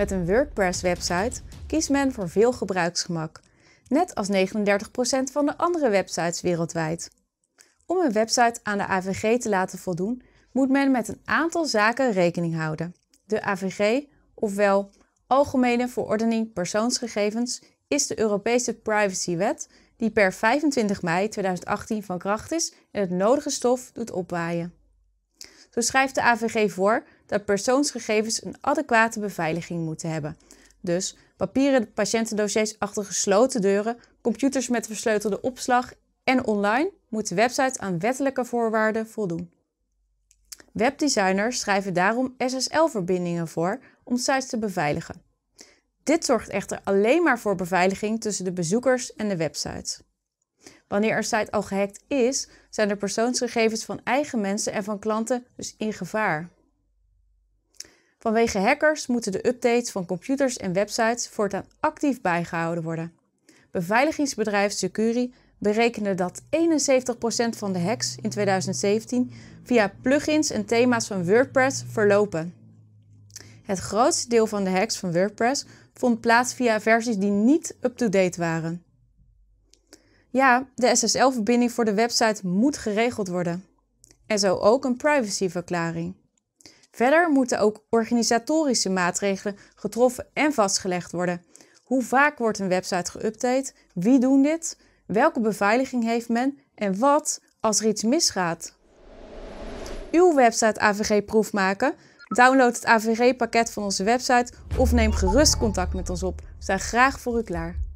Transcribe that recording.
Met een WordPress website kiest men voor veel gebruiksgemak, net als 39% van de andere websites wereldwijd. Om een website aan de AVG te laten voldoen, moet men met een aantal zaken rekening houden. De AVG, ofwel Algemene Verordening Persoonsgegevens, is de Europese Privacywet die per 25 mei 2018 van kracht is en het nodige stof doet opwaaien. Zo schrijft de AVG voor dat persoonsgegevens een adequate beveiliging moeten hebben. Dus papieren patiëntendossiers achter gesloten deuren, computers met versleutelde opslag en online moeten websites aan wettelijke voorwaarden voldoen. Webdesigners schrijven daarom SSL-verbindingen voor om sites te beveiligen. Dit zorgt echter alleen maar voor beveiliging tussen de bezoekers en de website. Wanneer een site al gehackt is, zijn de persoonsgegevens van eigen mensen en van klanten dus in gevaar. Vanwege hackers moeten de updates van computers en websites voortaan actief bijgehouden worden. Beveiligingsbedrijf Securi berekende dat 71% van de hacks in 2017 via plugins en thema's van WordPress verlopen. Het grootste deel van de hacks van WordPress vond plaats via versies die niet up-to-date waren. Ja, de SSL-verbinding voor de website moet geregeld worden. En zo ook een privacyverklaring. Verder moeten ook organisatorische maatregelen getroffen en vastgelegd worden. Hoe vaak wordt een website geüpdate? Wie doet dit? Welke beveiliging heeft men? En wat als er iets misgaat? Uw website AVG-proef maken? Download het AVG-pakket van onze website of neem gerust contact met ons op. We zijn graag voor u klaar.